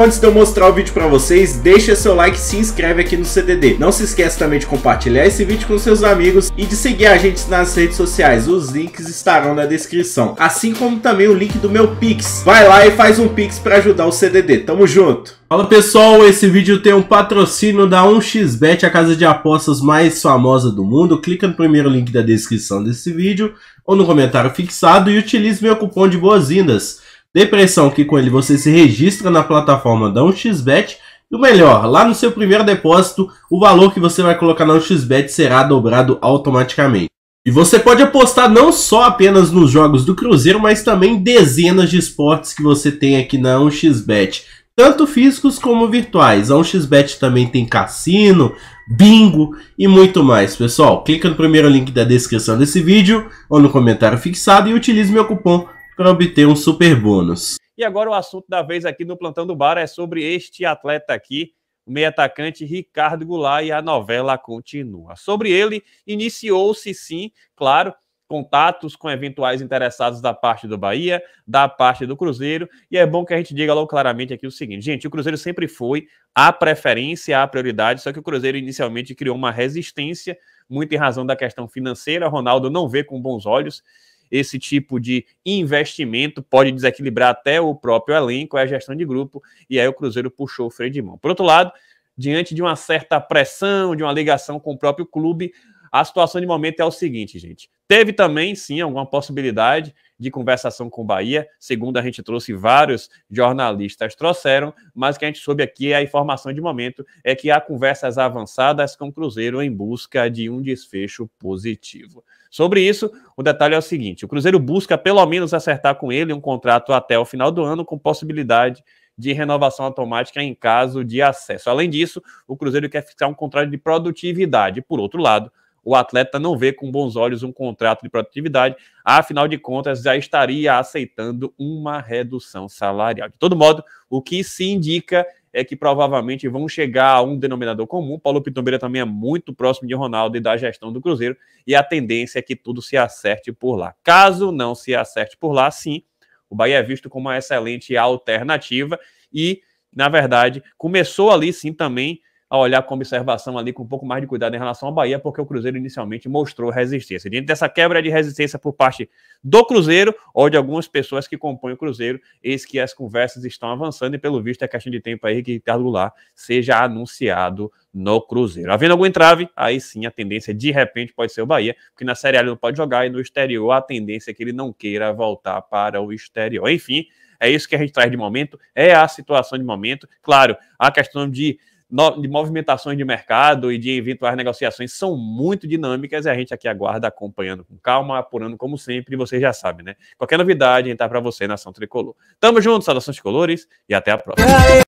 Antes de eu mostrar o vídeo para vocês, deixa seu like e se inscreve aqui no CDD. Não se esqueça também de compartilhar esse vídeo com seus amigos e de seguir a gente nas redes sociais. Os links estarão na descrição, assim como também o link do meu Pix. Vai lá e faz um Pix para ajudar o CDD. Tamo junto! Fala pessoal, esse vídeo tem um patrocínio da 1xBet, a casa de apostas mais famosa do mundo. Clica no primeiro link da descrição desse vídeo ou no comentário fixado e utilize meu cupom de boas-vindas. Depressão que com ele você se registra na plataforma da 1xBet e o melhor, lá no seu primeiro depósito, o valor que você vai colocar na 1xBet será dobrado automaticamente. E você pode apostar não só apenas nos jogos do Cruzeiro, mas também dezenas de esportes que você tem aqui na 1xBet, tanto físicos como virtuais. A 1xBet também tem cassino, bingo e muito mais. Pessoal, clica no primeiro link da descrição desse vídeo ou no comentário fixado e utilize meu cupom para obter um super bônus. E agora o assunto da vez aqui no Plantão do Bar é sobre este atleta aqui, o meio atacante Ricardo Goulart, e a novela continua. Sobre ele, iniciou-se sim, claro, contatos com eventuais interessados da parte do Bahia, da parte do Cruzeiro, e é bom que a gente diga logo claramente aqui o seguinte, gente, o Cruzeiro sempre foi a preferência, a prioridade, só que o Cruzeiro inicialmente criou uma resistência, muito em razão da questão financeira, Ronaldo não vê com bons olhos, esse tipo de investimento pode desequilibrar até o próprio elenco, é a gestão de grupo, e aí o Cruzeiro puxou o freio de mão. Por outro lado, diante de uma certa pressão, de uma ligação com o próprio clube, a situação de momento é o seguinte, gente. Teve também, sim, alguma possibilidade de conversação com o Bahia, segundo a gente trouxe, vários jornalistas trouxeram, mas o que a gente soube aqui, é a informação de momento, é que há conversas avançadas com o Cruzeiro em busca de um desfecho positivo. Sobre isso, o detalhe é o seguinte: o Cruzeiro busca pelo menos acertar com ele um contrato até o final do ano, com possibilidade de renovação automática em caso de acesso. Além disso, o Cruzeiro quer fixar um contrato de produtividade. Por outro lado, o atleta não vê com bons olhos um contrato de produtividade, afinal de contas, já estaria aceitando uma redução salarial. De todo modo, o que se indica é que provavelmente vão chegar a um denominador comum. Paulo Pitombeira também é muito próximo de Ronaldo e da gestão do Cruzeiro, e a tendência é que tudo se acerte por lá. Caso não se acerte por lá, sim, o Bahia é visto como uma excelente alternativa e, na verdade, começou ali sim também a olhar com observação ali, com um pouco mais de cuidado em relação ao Bahia, porque o Cruzeiro inicialmente mostrou resistência. Dentro dessa quebra de resistência por parte do Cruzeiro ou de algumas pessoas que compõem o Cruzeiro, eis que as conversas estão avançando e, pelo visto, é questão de tempo aí que Ricardo Goulart seja anunciado no Cruzeiro. Havendo algum entrave, aí sim a tendência de repente pode ser o Bahia, porque na Série A ele não pode jogar e no exterior a tendência é que ele não queira voltar para o exterior. Enfim, é isso que a gente traz de momento, é a situação de momento. Claro, a questão de de movimentações de mercado e de eventuais negociações são muito dinâmicas e a gente aqui aguarda acompanhando com calma, apurando como sempre, e você já sabe, né? Qualquer novidade, a gente tá para você na Ação Tricolor. Tamo junto, saudações colores e até a próxima.